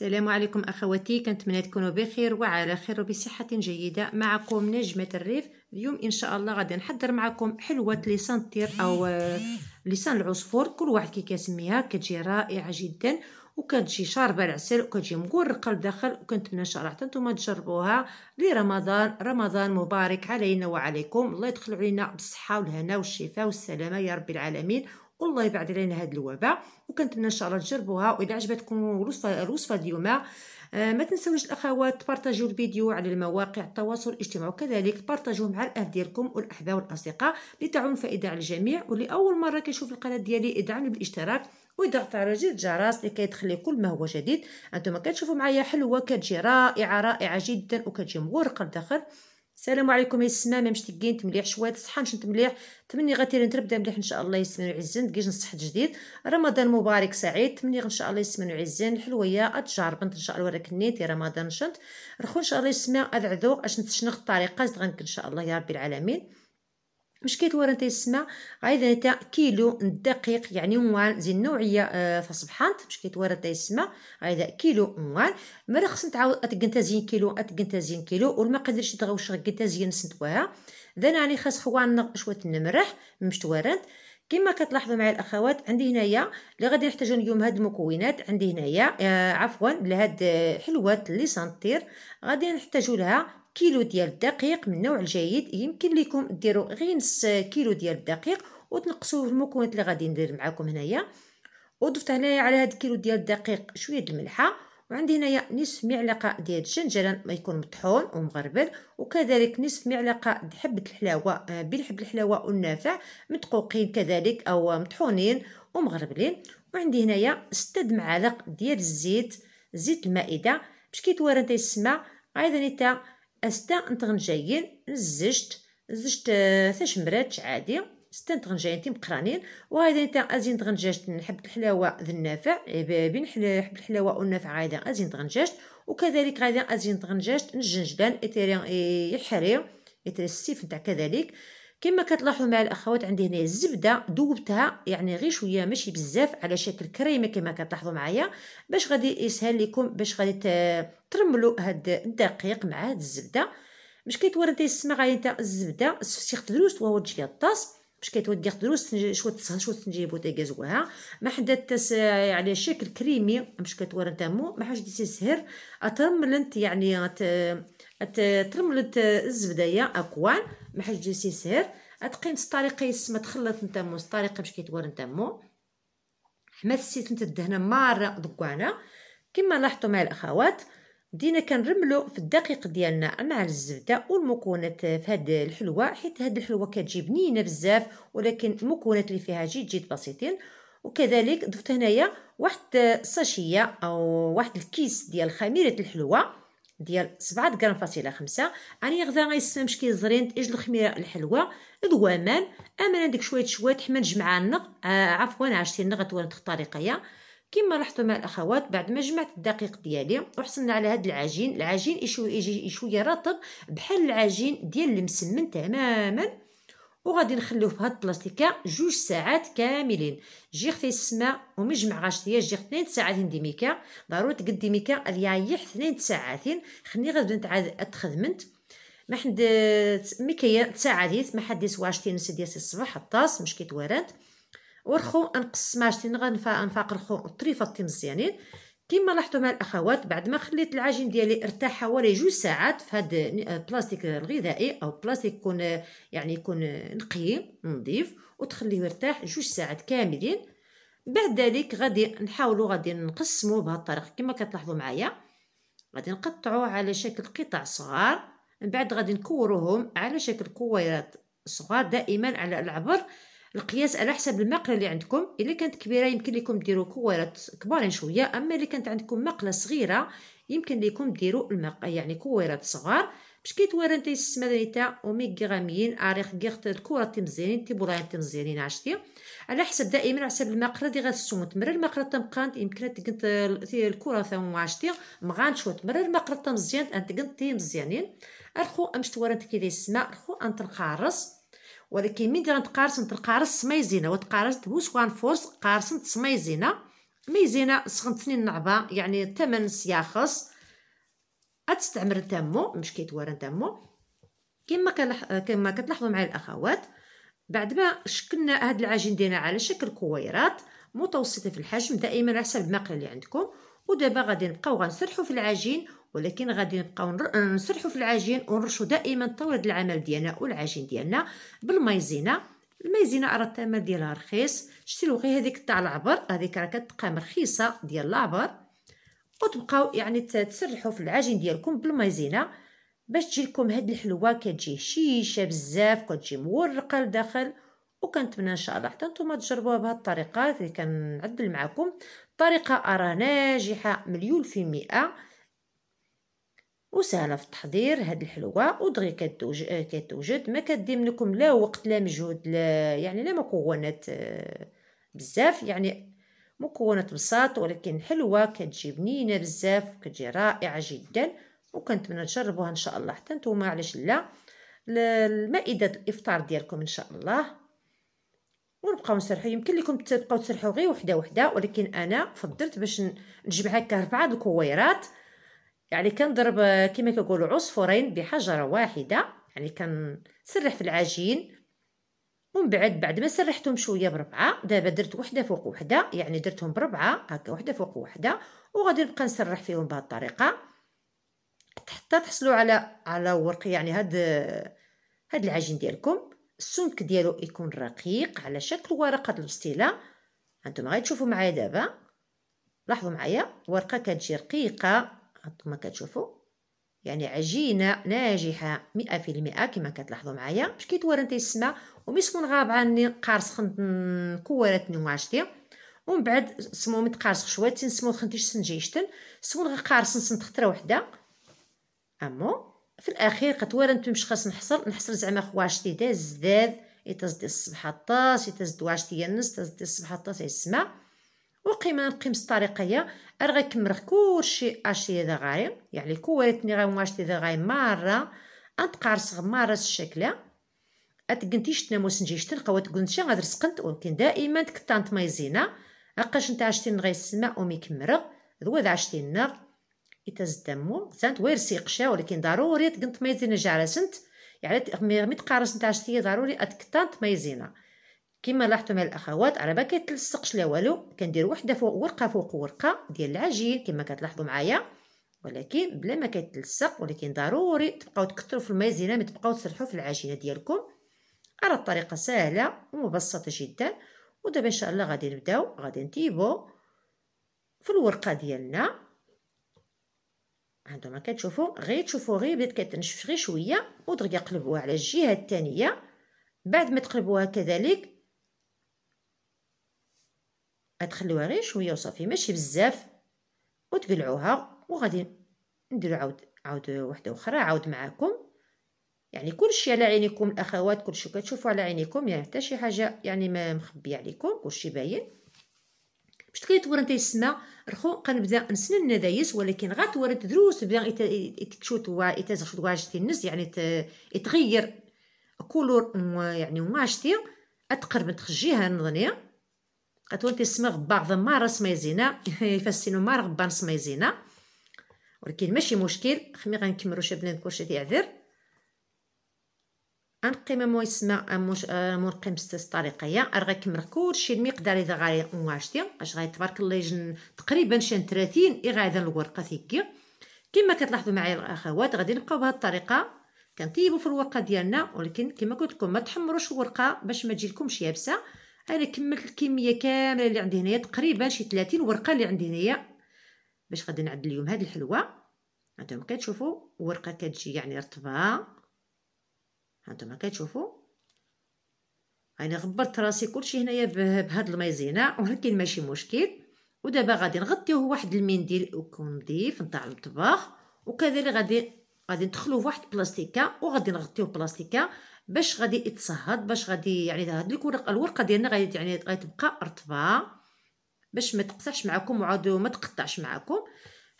السلام عليكم اخواتي كنتمنى تكونوا بخير وعلى خير وبصحه جيده معكم نجمه الريف اليوم ان شاء الله غادي نحضر معكم حلوه لسان الطير او آه، لسان العصفور كل واحد كي كيسميها كتجي رائعه جدا وكتجي شاربه العسل وكتجي مقرقه لداخل وكنتمنى ان شاء الله حتى نتوما تجربوها لرمضان رمضان مبارك علينا وعليكم الله يدخل علينا بالصحه والهنا والشفاء والسلامه يا رب العالمين والله يبعد علينا هاد الوباء وكنتمنى ان شاء الله تجربوها واذا عجبتكم الوصفه الوصفه اليوم آه، ما تنسوش الاخوات بارطاجيو الفيديو على المواقع التواصل الاجتماعي وكذلك بارطاجوه مع الاهل ديالكم والاحباء والاصدقاء لتعم فائده على الجميع واللي اول مره كيشوف القناه ديالي ادعمني بالاشتراك ويضغط على زر الجرس لكي يدخل كل ما هو جديد انتم كتشوفوا معايا حلوه كتجي رائعه رائعه جدا وكتجي مغرقه الداخل السلام عليكم يا هي ما مشتكين مليح شويه الصحه نشنت مليح تمني غتير نتربدا مليح ان شاء الله يسمن ويعزن كيش نصحت جديد رمضان مبارك سعيد تمني ان شاء الله يسمن ويعزن حلويه اتجار بنت ان شاء الله راك نيتي رمضان نشنت رخو ان شاء الله يسمع اذعذو اش نتشنخ الطريقه غنك ان شاء الله يا ربي العالمين مش كيتورا انت السما غير نتا كيلو الدقيق يعني موال زي النوعيه آه، فصبحانت مش كيتورا انت السما غير كيلو موال ما خص نتعاود اتقنت زين كيلو اتقنت زين كيلو والما قدرش تغوش قنت زين سنتواها ذا يعني خاص خوان شويه نمرح مش تورنت كما كتلاحظوا معي الاخوات عندي هنايا اللي غادي نحتاجو اليوم هاد المكونات عندي هنايا آه عفوا لهاد آه، حلوات لي سانتير غادي نحتاجو لها كيلو ديال الدقيق من النوع الجيد يمكن لكم ديروا غير نص كيلو ديال الدقيق وتنقصوه في المكونات اللي غادي ندير معكم هنايا وضفت هنايا على هذا الكيلو ديال الدقيق شويه ديال الملحه وعندي هنايا نصف معلقه ديال الشنجران ما يكون مطحون ومغربل وكذلك نصف معلقه حبه الحلاوه آه، بالحب الحلاوه والنافع مدقوقين كذلك او مطحونين ومغربلين وعندي هنايا 6 معالق ديال الزيت زيت المائده باش كيتوارد السما ايضا نتا أستا أنت غنجايين زجت زجت آه، ثاش مرات عادي ستا أنت تيم تيمقرانين وهذا نتا أزين تغنجاجت نحب الحلاوة ذي النافع إيه، بين حب الحلاوة والنافع هذا أزين تغنجاجت وكذلك غادا أزين تغنجاجت الجنجلان إتري يحري اتيري السيف نتاع كذلك كما كتلاحظوا مع الاخوات عندي هنا الزبده ذوبتها يعني غير شويه ماشي بزاف على شكل كريمه كما كتلاحظوا معايا باش غادي يسهل لكم باش غادي ترملوا هاد الدقيق مع هاد الزبده باش كيتورد السما غادي نتا الزبده سفتي خدروس وهو تجي الطاس باش كيتودي تدروس شويه تصهر شويه تنجيبو تيكازوها ما حدات يعني شكل كريمي باش انت مو ما حاجه تسهر ترملنت يعني ترملت يا اكوان محج حاش جالسين سهر اتقيم يسما تخلط نتا مو الطريقه باش كيتوار نتامو حمسيت نتا الدهنة مارة دكوانا كما لاحظتوا مع الاخوات بدينا كنرملو في الدقيق ديالنا مع الزبده والمكونات في هاد الحلوه حيت هاد الحلوه كتجي بنينه بزاف ولكن المكونات اللي فيها جد جد بسيطين وكذلك ضفت هنايا واحد الساشيه او واحد الكيس ديال خميره الحلوه ديال 7 غرام فاصله 5 اني غزا غيسمش كي زرين تاج الخميره الحلوه ذوامان امانا ديك شويه شويه حمل جمع النق آه عفوا عشتي النغ توانت الطريقيه كما لاحظتوا مع الاخوات بعد ما جمعت الدقيق ديالي وحصلنا على هذا العجين العجين شويه رطب بحال العجين ديال المسمن تماما وغادي نخليوه في هاد البلاستيكه جوج ساعات كاملين جي اختي السماء ومجمع غاشتيه جي اثنين ساعاتين ديميكا ضروري تقدميكا يعيح اثنين ساعاتين خني غادي نتعاد تخدمت ما حد ميكيا تساعديت ما حديت واشتي نسديا الصباح الطاس مش كيتورد ورخو انقص ماشتين غنفاق رخو طريفه مزيانين كما لاحظتوا مع الاخوات بعد ما خليت العجين ديالي ارتاح حوالي جوج ساعات في هذا البلاستيك آه، الغذائي او بلاستيك يكون آه، يعني يكون آه، نقي نظيف وتخليه يرتاح جوج ساعات كاملين بعد ذلك غادي نحاولوا غادي نقسموا بهذه الطريقه كما كتلاحظوا معايا غادي نقطعوه على شكل قطع صغار من بعد غادي نكوروهم على شكل كويرات صغار دائما على العبر القياس على حسب المقله اللي عندكم الا كانت كبيره يمكن لكم ديروا كوارات كبارين شويه اما الا كانت عندكم مقله صغيره يمكن لكم ديروا المق... يعني كوارات صغار باش كي توارن تيستمر تاع اوميغا غاميين اريخ غيغت تي بولاي تيبولاين مزيانين عشتي على حسب دائما على حسب المقله اللي غتسوم تمرر المقله تمقانت يمكن تقنت الكره ثم عشتي مغان شو المقله تمزيان تقنت تي مزيانين الخو امش تورنت كي لي السماء الخو انت القارص ولكن من غنتقارصن تلقارص سمايزينا وتقارص تبوس وان فورس قارصن تسمايزينا ميزينا سخنت سنين نعبا يعني تمن سياخص أتستعمر تامو مش كيتوارى تامو كما كنح... كما كتلاحظوا معايا الاخوات بعد ما شكلنا هاد العجين دينا على شكل كويرات متوسطه في الحجم دائما على حسب المقله اللي عندكم ودابا غادي نبقاو غنسرحوا في العجين ولكن غادي نبقاو نسرحوا في العجين ونرشوا دائما طاوله العمل ديالنا والعجين ديالنا بالمايزينا المايزينا راه الثمن ديالها رخيص شتي غير هذيك تاع العبر هذيك راه كتقام رخيصه ديال العبر وتبقاو يعني تسرحوا في العجين ديالكم بالمايزينا باش تجي لكم هاد الحلوه كتجي هشيشه بزاف كتجي مورقه لداخل وكنتمنى ان شاء الله حتى نتوما تجربوها بهاد الطريقه اللي كنعدل معكم طريقه راه ناجحه مليون في المئه وسهله في التحضير هاد الحلوه ودغيا كتوجد آه، كتوجد ما كديم لكم لا وقت لا مجهود لا يعني لا مكونات آه، بزاف يعني مكونات بساط ولكن حلوه كتجي بنينه بزاف وكتجي رائعه جدا وكنتمنى تجربوها ان شاء الله حتى نتوما علاش لا المائده الافطار ديالكم ان شاء الله ونبقاو نسرحو يمكن لكم تبقاو تسرحو غير وحده وحده ولكن انا فضلت باش نجمع هكا اربعه الكويرات يعني كنضرب كما كيقولوا عصفورين بحجره واحده يعني كنسرح في العجين ومن بعد بعد ما سرحتهم شويه بربعه دابا درت وحده فوق وحده يعني درتهم بربعه هكا وحده فوق وحده وغادي نبقى نسرح فيهم بهذه الطريقه حتى تحصلوا على على ورق يعني هاد هاد العجين ديالكم السمك ديالو يكون رقيق على شكل ورقه البستيله انتم غادي تشوفوا معايا دابا لاحظوا معايا ورقه كتجي رقيقه هانتوما كتشوفوا يعني عجينه ناجحه مئة في المئة كما كتلاحظوا معايا باش كيتورن تيسمع ومسمون غابعه ني قارص خنت كورتني واشتي ومن بعد سمو متقارص شويه تنسمو خنتيش سنجيشتن سمو قارص نسنتخ خطره وحده امو في الاخير قتورنت مش خاص نحصل نحصل زعما خواشتي داز داز يتزدي الصبح الطاس يتزد واش ديال الناس تزدي الصبح الطاس يسمع وقيمه نقيم الطريقه هي راه غيكمل كلشي اشي اذا غايم يعني كويتني غيماشتي اذا غايم مره انتقارص مره الشكل اتقنتيش تناموس نجيش تنقوى غادر سقنت ولكن دائما تكتانت مايزينا اقاش نتا عشتي نغي السماء ومي كمرغ ذو ذا عشتي النار يتزدمو سانت وير سيقشا ولكن ضروري تقنت مايزينا جعلسنت يعني مي تقارص نتا عشتي ضروري اتكتانت مايزينا كما لاحظتم الاخوات انا ما كنتلصقش لا والو كندير وحده فوق ورقه فوق ورقه ديال العجين كما كتلاحظوا معايا ولكن بلا ما كتلصق ولكن ضروري تبقاو تكثروا في المايزينه ما تبقاو تسرحوا في العجينه ديالكم راه الطريقه سهله ومبسطه جدا ودابا ان شاء الله غادي نبداو غادي نتيبو في الورقه ديالنا هانتوما كتشوفوا غير تشوفوا غير بدات كتنشف غير شويه ودغيا قلبوها على الجهه الثانيه بعد ما تقلبوها كذلك غتخليوها غير شويه وصافي ماشي بزاف وتقلعوها وغادي نديرو عاود عاود وحده اخرى عاود معاكم يعني كلشي على عينيكم الاخوات كلشي كتشوفوا على عينيكم يعني حتى شي حاجه يعني ما مخبيه عليكم كلشي باين باش انت السماء رخو قنبدا نسنن الندايس ولكن غتورد دروس بدا يتشوت ويتزخد واجتي النس يعني يتغير كولور يعني وماشتي اتقرب تخجيها نظنيه قتون تسمى غبا غدا مارا سمايزينا يفسينو مارا غبا سمايزينا ولكن ماشي مشكل خمي غنكملو بنات كلشي تيعذر غنقيم مو يسمى موش آه، مرقيم بستاس الطريقه هي راه غنكمل كلشي المقدار اذا غادي نواجتي اش غادي تبارك الله يجن تقريبا شان 30 اي غادا الورقه ثيكي كما كتلاحظوا معايا الاخوات غادي نبقاو بهذه الطريقه كنطيبوا في الورقه ديالنا ولكن كما قلت لكم ما تحمروش الورقه باش ما تجيلكمش يابسه انا كملت الكميه كامله اللي عندي هنايا تقريبا شي 30 ورقه اللي عندي هنايا باش غادي نعد اليوم هذه الحلوه هانتوما كتشوفوا ورقه كتجي يعني رطبه هانتوما كتشوفوا يعني غبرت راسي كلشي هنايا بهاد المايزينا ولكن ماشي مشكل ودابا غادي نغطيوه واحد المنديل يكون نظيف نتاع المطبخ وكذلك غادي غادي ندخلوه فواحد البلاستيكه وغادي نغطيوه بلاستيكه باش غادي يتصهد باش غادي يعني هاد الورقه الورقه ديالنا غادي يعني غتبقى رطبه باش ما تقصعش معكم وعاد ما تقطعش معكم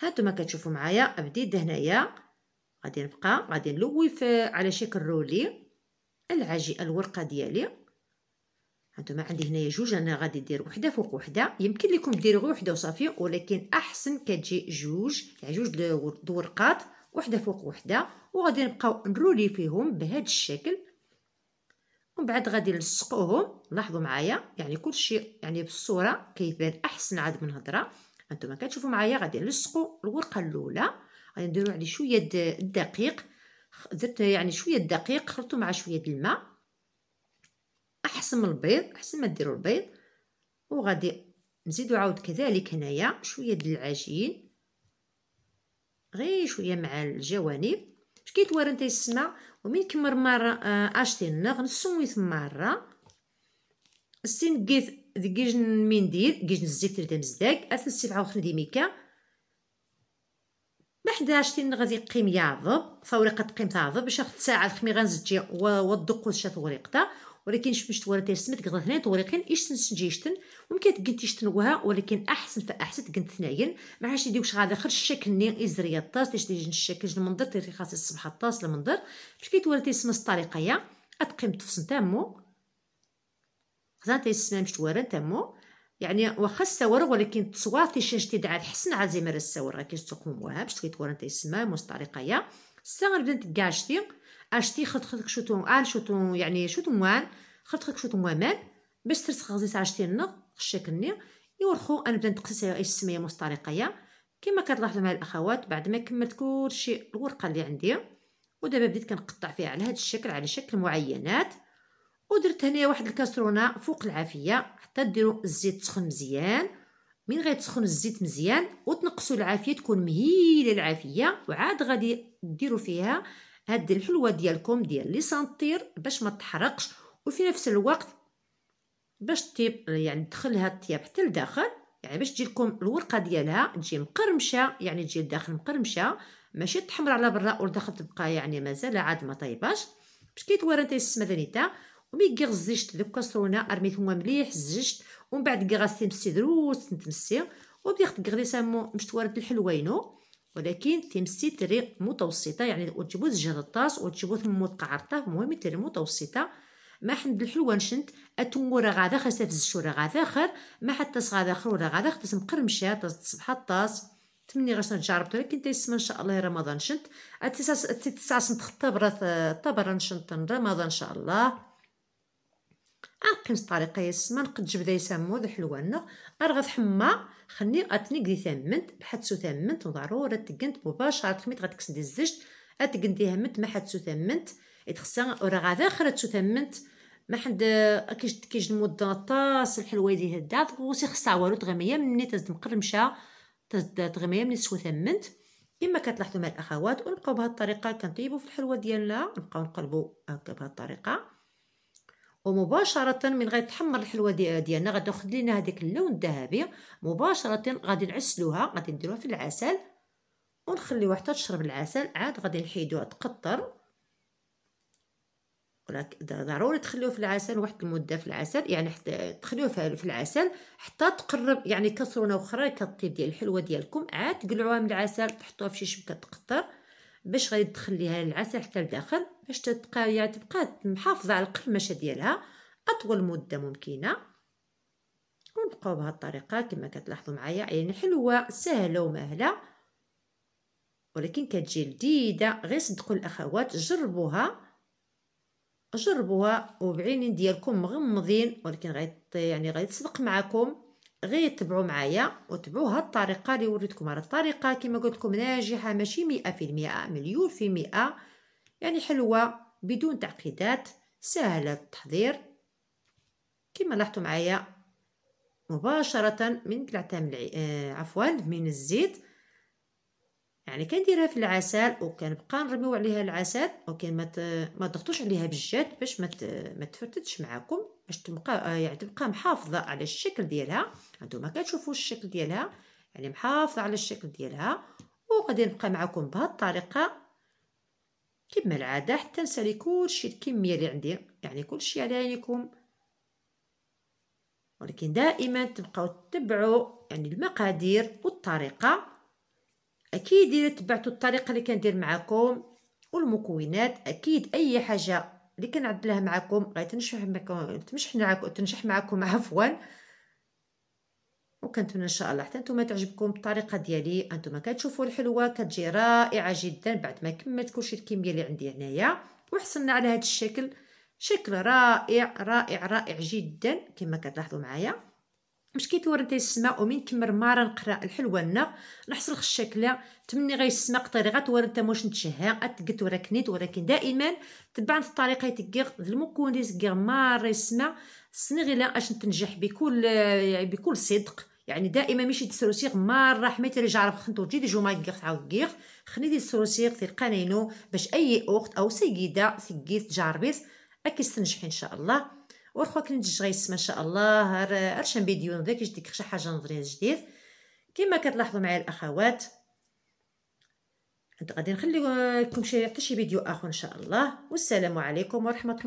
هانتوما كتشوفوا معايا بديت هنايا غادي نبقى غادي نلوي على شكل رولي العجي الورقه ديالي هانتوما عندي هنايا جوج انا غادي ندير وحده فوق وحده يمكن لكم ديروا غير وحده وصافي ولكن احسن كتجي جوج يعني جوج دورقات وحده فوق وحده وغادي نبقاو نرولي فيهم بهذا الشكل بعد غادي نلصقوهم لاحظوا معايا يعني كلشي يعني بالصوره كيبان احسن عاد من هضره انتما كتشوفوا معايا غادي نلصقوا الورقه الاولى غادي نديروا عليه شويه الدقيق درت يعني شويه الدقيق يعني خلطوا مع شويه الماء احسن من البيض احسن ما ديروا البيض وغادي نزيدوا عاود كذلك هنايا شويه ديال العجين غير شويه مع الجوانب باش كيتوارن يسمع ومن كمر مرة أشتن غنسويت مرة السين كيث دقيج من دير كيج نزيف تردم زداك أثن سبعة وخن ديميكا محداش تين غادي قيم يعظب فوريقة قيم تعظب باش اخد ساعة خمي غنزجي ودقو وشات وريقتا ولكن شبش تورث سمت قضا ثنين توريقين طريقين سنجيشتن ومكن تقنت إشتن وها ولكن أحسن فأحسن تقنت ثنين ما عادش يديوش غادي خر الشكل نين إزرية الطاس تيش تيجي الشكل المنظر تيري خاص الصبحة الطاس المنظر باش كيتورث سمت الطريقة يا أتقيم تفصن تامو خزان تيسمان باش تورث تامو يعني واخا السور ولكن تصواتي تيشنج تدعى الحسن عاد زي ما راه السور تقوموها باش وها باش تكيتورن تيسما مسترقيه الساغر بدات كاعشتي اشتي خلط خلطك شوتو ان شوتو يعني شوتو موان خلط خلطك شوتو موان باش ترسخ غزيت عشتي نغ خشاكني يورخو انا بدا نتقسس اي السميه مسترقيه كما كتلاحظوا مع الاخوات بعد ما كملت كلشي الورقه اللي عندي ودابا بديت كنقطع فيها على هذا الشكل على شكل معينات ودرت هنايا واحد الكاسرونه فوق العافيه حتى ديروا الزيت تسخن مزيان من غيتسخن الزيت مزيان وتنقصوا العافيه تكون مهيله العافيه وعاد غادي ديروا فيها هاد الحلوه ديالكم ديال لي سانتير باش ما تحرقش وفي نفس الوقت باش تيب يعني تدخلها الطياب حتى لداخل يعني باش تجي لكم الورقه ديالها تجي مقرمشه يعني تجي لداخل مقرمشه ماشي تحمر على برا والداخل تبقى يعني مازال عاد ما طيباش باش كيتوارى انت السمدانيتا ومي كي دوك كسرونه رميتهم مليح زجت ومن بعد كي غاسيم السيدروس نتمسي وبدي خت سامو مشتوارد الحلوينو ولكن تمسي تري متوسطه يعني وتجبو تجرطاس وتجبو ثمو تقعرطاه المهم تري متوسطه ما حند الحلوه نشنت اتمور غادا خاصها في الشورا غادا اخر ما حتى غادا اخر ولا غادا خاصها مقرمشه طاس تصبح طاس تمني غاش نجربت ولكن تيسمى ان شاء الله رمضان شنت اتساس تسعة نتخطى برا آه، طبرا نشنت رمضان ان شاء الله غنقيم الطريقه يسما نقد جبدة يسمو ذا حلوانا ارغد حما خني اتني قدي ثمنت سو ثمنت وضرورة تقنت مباشرة خميت غتكسن دي الزجت اتقن دي ما حد سو ثمنت اتخسا ورا غادا سو ثمنت ما حد آه، كيش كيش المدة طاس الحلوة دي هدا وسي خصها والو تغمية مني تزد مقرمشة تزد تغمية مني سو ثمنت كما كتلاحظوا مع الاخوات ونبقاو بهاد الطريقه كنطيبوا في الحلوه ديالنا نبقاو نقلبوا هكا بهاد الطريقه ومباشره من غير تحمر الحلوه ديالنا غادي ناخذ لينا هذاك اللون الذهبي مباشره غادي نعسلوها غادي نديروها في العسل ونخليوها حتى تشرب العسل عاد غادي نحيدوها تقطر ضروري تخليوه في العسل واحد المده في العسل يعني حتى تخليوه في العسل حتى تقرب يعني كسرونه اخرى كطيب ديال الحلوه ديالكم عاد تقلعوها من العسل تحطوها في شي شبكه تقطر باش غادي تخليها العسل حتى لداخل باش تتقايا يعني تبقى محافظه على القرمشه ديالها اطول مده ممكنه ونبقاو بهذه الطريقه كما كتلاحظوا معايا يعني حلوه سهله ومهله ولكن كتجي لذيذه غير صدقوا الاخوات جربوها جربوها وبعينين ديالكم مغمضين ولكن غير يعني تصدق معكم غير تبعوا معايا وتبعوا هاد الطريقه اللي وريتكم راه الطريقه كما قلت لكم ناجحه ماشي مئة في مليون في مئة يعني حلوه بدون تعقيدات سهله التحضير كما لاحظتوا معايا مباشره من قلعه العي... آه عفوا من الزيت يعني كنديرها في العسل وكنبقى نرميو عليها العسل ولكن ما ما تضغطوش عليها بالجد باش ما ما تفرتتش معاكم باش تبقى آه، يعني تبقى محافظه على الشكل ديالها انتم كتشوفوا الشكل ديالها يعني محافظه على الشكل ديالها وغادي نبقى معاكم بهاد الطريقه كما العاده حتى نسالي كلشي الكميه اللي عندي يعني كلشي على عينيكم ولكن دائما تبقاو تتبعوا يعني المقادير والطريقه اكيد الا تبعتوا الطريقه اللي كندير معكم والمكونات اكيد اي حاجه اللي كنعدلها معكم غيتنشح معكم تمشح معكم تنشح معكم عفوا وكنتمنى ان شاء الله حتى نتوما تعجبكم الطريقه ديالي انتما كتشوفوا الحلوه كتجي رائعه جدا بعد ما كملت كلشي الكميه اللي عندي هنايا وحصلنا على هذا الشكل شكل رائع رائع رائع جدا كما كتلاحظوا معايا مش كي تورد السماء ومن كمر مارا نقرا الحلوه لنا نحصل الشكله تمني غير السماء قطري غتورد تا موش نتشهى اتقت نيت ولكن دائما تبعت الطريقه تكيغ المكون اللي تكيغ مارا السماء لا اش تنجح بكل يعني بكل صدق يعني دائما ماشي تسروسيغ مره حميت رجع عرف خنتو جي دي ما كيغ تعاود كيغ خني دي في القنينو باش اي اخت او سيده سيكيت جاربيس اكيد تنجح ان شاء الله وخوك كنت غيس ما شاء الله ارشان فيديو ذاك يجديك شي حاجه نظريه جديد كما كتلاحظوا معايا الاخوات انت غادي نخليكم شي حتى شي فيديو اخر ان شاء الله والسلام عليكم ورحمه الله